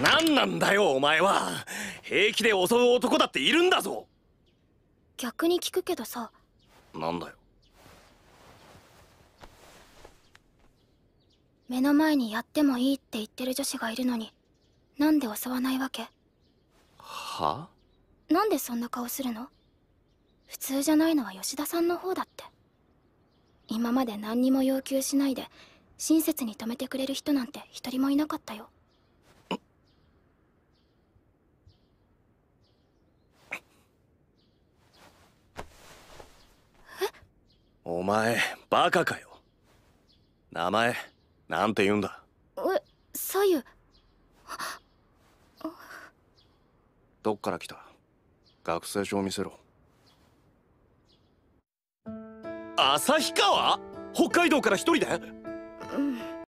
何なんだよお前は平気で襲う男だっているんだぞ逆に聞くけどさなんだよ目の前にやってもいいって言ってる女子がいるのになんで襲わないわけはなんでそんな顔するの普通じゃないのは吉田さんの方だって今まで何にも要求しないで親切に止めてくれる人なんて一人もいなかったよお前バカかよ名前なんて言うんだえ左右どっから来た学生証を見せろ旭川北海道から一人で